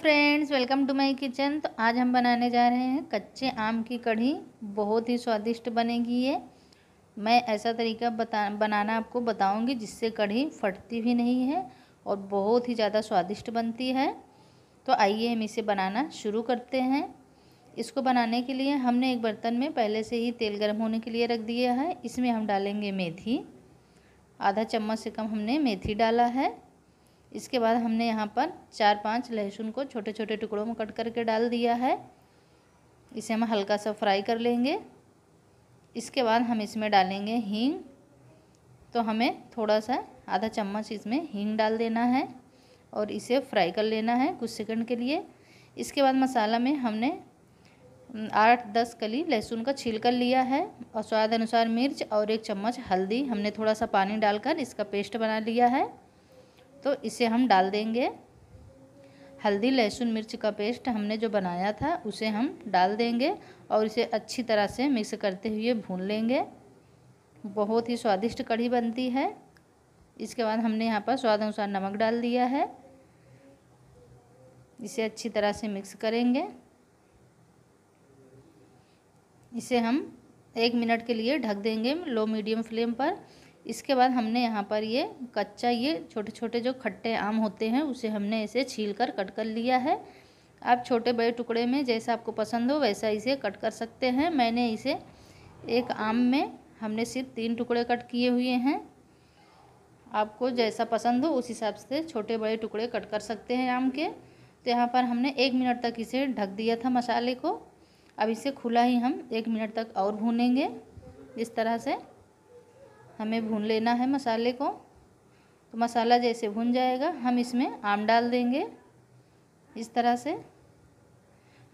friends welcome to my kitchen तो आज हम बनाने जा रहे हैं कच्चे आम की कढ़ी बहुत ही स्वादिष्ट बनेगी ये मैं ऐसा तरीका बता बनाना आपको बताऊंगी जिससे कढ़ी फटती भी नहीं है और बहुत ही ज़्यादा स्वादिष्ट बनती है तो आइए हम इसे बनाना शुरू करते हैं इसको बनाने के लिए हमने एक बर्तन में पहले से ही तेल गर्म होने के लिए रख दिया है इसमें हम डालेंगे मेथी आधा चम्मच से कम हमने मेथी डाला है इसके बाद हमने यहाँ पर चार पांच लहसुन को छोटे छोटे टुकड़ों में कट करके डाल दिया है इसे हम हल्का सा फ्राई कर लेंगे इसके बाद हम इसमें डालेंगे हींग तो हमें थोड़ा सा आधा चम्मच इसमें हींग डाल देना है और इसे फ्राई कर लेना है कुछ सेकंड के लिए इसके बाद मसाला में हमने आठ दस कली लहसुन का छील कर लिया है और स्वाद अनुसार मिर्च और एक चम्मच हल्दी हमने थोड़ा सा पानी डालकर इसका पेस्ट बना लिया है तो इसे हम डाल देंगे हल्दी लहसुन मिर्च का पेस्ट हमने जो बनाया था उसे हम डाल देंगे और इसे अच्छी तरह से मिक्स करते हुए भून लेंगे बहुत ही स्वादिष्ट कढ़ी बनती है इसके बाद हमने यहाँ पर स्वाद अनुसार नमक डाल दिया है इसे अच्छी तरह से मिक्स करेंगे इसे हम एक मिनट के लिए ढक देंगे लो मीडियम फ्लेम पर इसके बाद हमने यहाँ पर ये कच्चा ये छोटे छोटे जो खट्टे आम होते हैं उसे हमने इसे छील कर कट कर लिया है आप छोटे बड़े टुकड़े में जैसा आपको पसंद हो वैसा इसे कट कर सकते हैं मैंने इसे एक आम में हमने सिर्फ तीन टुकड़े कट किए हुए हैं आपको जैसा पसंद हो उस हिसाब से छोटे बड़े टुकड़े कट कर सकते हैं आम के तो यहाँ पर हमने एक मिनट तक इसे ढक दिया था मसाले को अब इसे खुला ही हम एक मिनट तक और भूनेंगे इस तरह से हमें भून लेना है मसाले को तो मसाला जैसे भुन जाएगा हम इसमें आम डाल देंगे इस तरह से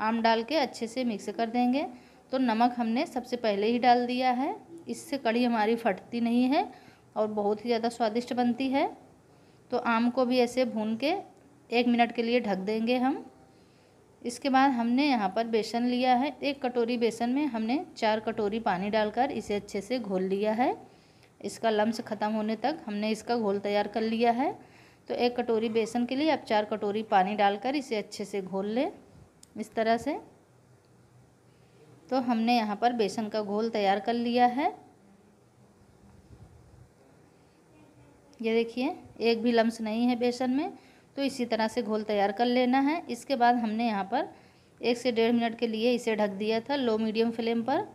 आम डाल के अच्छे से मिक्स कर देंगे तो नमक हमने सबसे पहले ही डाल दिया है इससे कड़ी हमारी फटती नहीं है और बहुत ही ज़्यादा स्वादिष्ट बनती है तो आम को भी ऐसे भून के एक मिनट के लिए ढक देंगे हम इसके बाद हमने यहाँ पर बेसन लिया है एक कटोरी बेसन में हमने चार कटोरी पानी डालकर इसे अच्छे से घोल लिया है इसका लम्स ख़त्म होने तक हमने इसका घोल तैयार कर लिया है तो एक कटोरी बेसन के लिए आप चार कटोरी पानी डालकर इसे अच्छे से घोल लें इस तरह से तो हमने यहाँ पर बेसन का घोल तैयार कर लिया है ये देखिए एक भी लम्स नहीं है बेसन में तो इसी तरह से घोल तैयार कर लेना है इसके बाद हमने यहाँ पर एक से डेढ़ मिनट के लिए इसे ढक दिया था लो मीडियम फ्लेम पर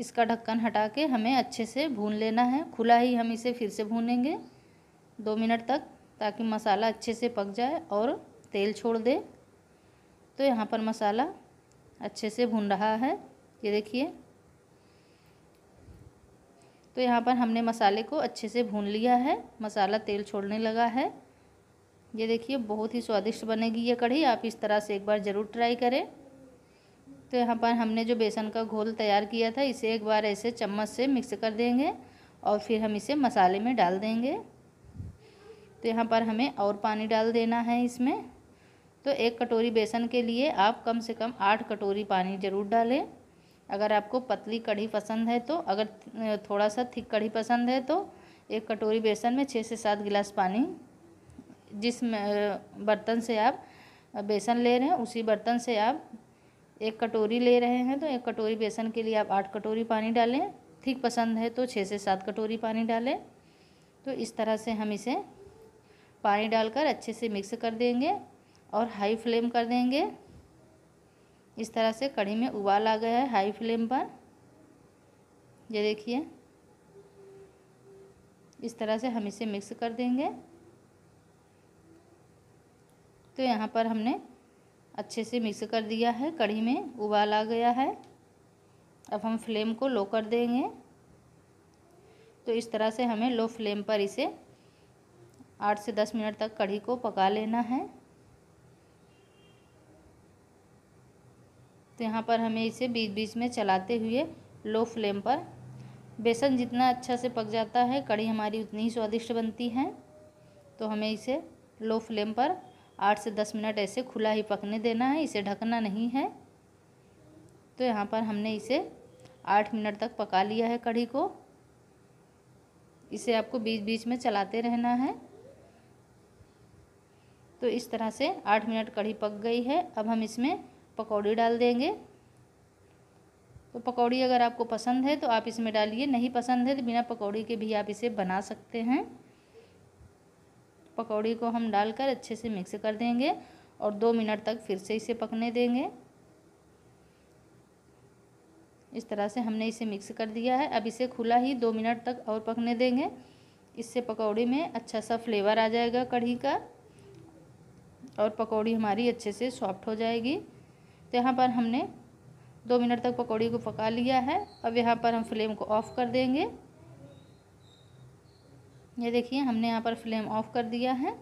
इसका ढक्कन हटा के हमें अच्छे से भून लेना है खुला ही हम इसे फिर से भूनेंगे दो मिनट तक ताकि मसाला अच्छे से पक जाए और तेल छोड़ दे तो यहाँ पर मसाला अच्छे से भून रहा है ये देखिए तो यहाँ पर हमने मसाले को अच्छे से भून लिया है मसाला तेल छोड़ने लगा है ये देखिए बहुत ही स्वादिष्ट बनेगी ये कढ़ी आप इस तरह से एक बार ज़रूर ट्राई करें नेक्स्ट तो यहाँ पर हमने जो बेसन का घोल तैयार किया था इसे एक बार ऐसे चम्मच से मिक्स कर देंगे और फिर हम इसे मसाले में डाल देंगे तो यहाँ पर हमें और पानी डाल देना है इसमें तो एक कटोरी बेसन के लिए आप कम से कम आठ कटोरी पानी ज़रूर डालें अगर आपको पतली कढ़ी पसंद है तो अगर थोड़ा सा थिक कढ़ी पसंद है तो एक कटोरी बेसन में छः से सात गिलास पानी जिस बर्तन से आप बेसन ले रहे हैं उसी बर्तन से आप एक कटोरी ले रहे हैं तो एक कटोरी बेसन के लिए आप आठ कटोरी पानी डालें ठीक पसंद है तो छः से सात कटोरी पानी डालें तो इस तरह से हम इसे पानी डालकर अच्छे से मिक्स कर देंगे और हाई फ्लेम कर देंगे इस तरह से कढ़ी में उबाल आ गया है हाई फ्लेम पर ये देखिए इस तरह से हम इसे मिक्स कर देंगे तो यहाँ पर हमने अच्छे से मिक्स कर दिया है कढ़ी में उबाल आ गया है अब हम फ्लेम को लो कर देंगे तो इस तरह से हमें लो फ्लेम पर इसे आठ से दस मिनट तक कढ़ी को पका लेना है तो यहाँ पर हमें इसे बीच बीच में चलाते हुए लो फ्लेम पर बेसन जितना अच्छा से पक जाता है कढ़ी हमारी उतनी ही स्वादिष्ट बनती है तो हमें इसे लो फ्लेम पर आठ से दस मिनट ऐसे खुला ही पकने देना है इसे ढकना नहीं है तो यहाँ पर हमने इसे आठ मिनट तक पका लिया है कढ़ी को इसे आपको बीच बीच में चलाते रहना है तो इस तरह से आठ मिनट कढ़ी पक गई है अब हम इसमें पकौड़ी डाल देंगे तो पकौड़ी अगर आपको पसंद है तो आप इसमें डालिए नहीं पसंद है तो बिना पकौड़ी के भी आप इसे बना सकते हैं पकौड़ी को हम डालकर अच्छे से मिक्स कर देंगे और दो मिनट तक फिर से इसे पकने देंगे इस तरह से हमने इसे मिक्स कर दिया है अब इसे खुला ही दो मिनट तक और पकने देंगे इससे पकौड़ी में अच्छा सा फ्लेवर आ जाएगा कढ़ी का और पकौड़ी हमारी अच्छे से सॉफ्ट हो जाएगी तो यहाँ पर हमने दो मिनट तक पकौड़ी को पका लिया है अब यहाँ पर हम फ्लेम को ऑफ़ कर देंगे ये देखिए हमने यहाँ पर फ्लेम ऑफ कर दिया है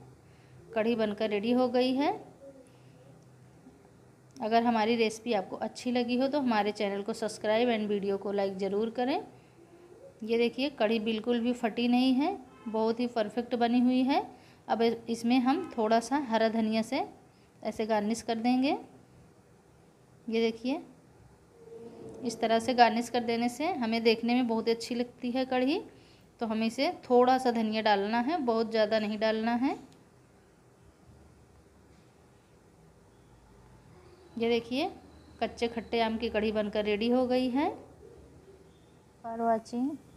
कढ़ी बनकर रेडी हो गई है अगर हमारी रेसिपी आपको अच्छी लगी हो तो हमारे चैनल को सब्सक्राइब एंड वीडियो को लाइक ज़रूर करें ये देखिए कढ़ी बिल्कुल भी फटी नहीं है बहुत ही परफेक्ट बनी हुई है अब इसमें हम थोड़ा सा हरा धनिया से ऐसे गार्निश कर देंगे ये देखिए इस तरह से गार्निश कर देने से हमें देखने में बहुत अच्छी लगती है कढ़ी तो हमें इसे थोड़ा सा धनिया डालना है बहुत ज़्यादा नहीं डालना है ये देखिए कच्चे खट्टे आम की कढ़ी बनकर रेडी हो गई है फॉर वॉचिंग